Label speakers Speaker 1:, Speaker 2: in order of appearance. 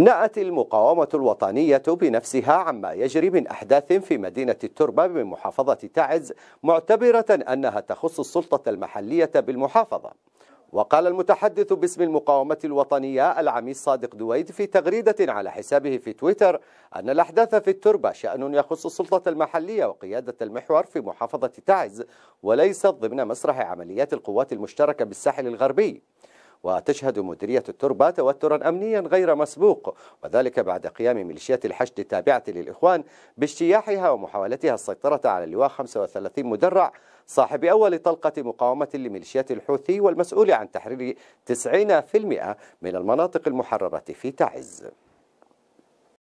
Speaker 1: نأت المقاومة الوطنية بنفسها عما يجري من أحداث في مدينة التربة بمحافظة تعز معتبرة أنها تخص السلطة المحلية بالمحافظة وقال المتحدث باسم المقاومة الوطنية العميس صادق دويد في تغريدة على حسابه في تويتر أن الأحداث في التربة شأن يخص السلطة المحلية وقيادة المحور في محافظة تعز وليست ضمن مسرح عمليات القوات المشتركة بالساحل الغربي وتشهد مديرية التربة توترا أمنيا غير مسبوق وذلك بعد قيام ميليشيات الحشد التابعة للإخوان باجتياحها ومحاولتها السيطرة على اللواء 35 مدرع صاحب أول طلقة مقاومة لميليشيات الحوثي والمسؤول عن تحرير 90% من المناطق المحررة في تعز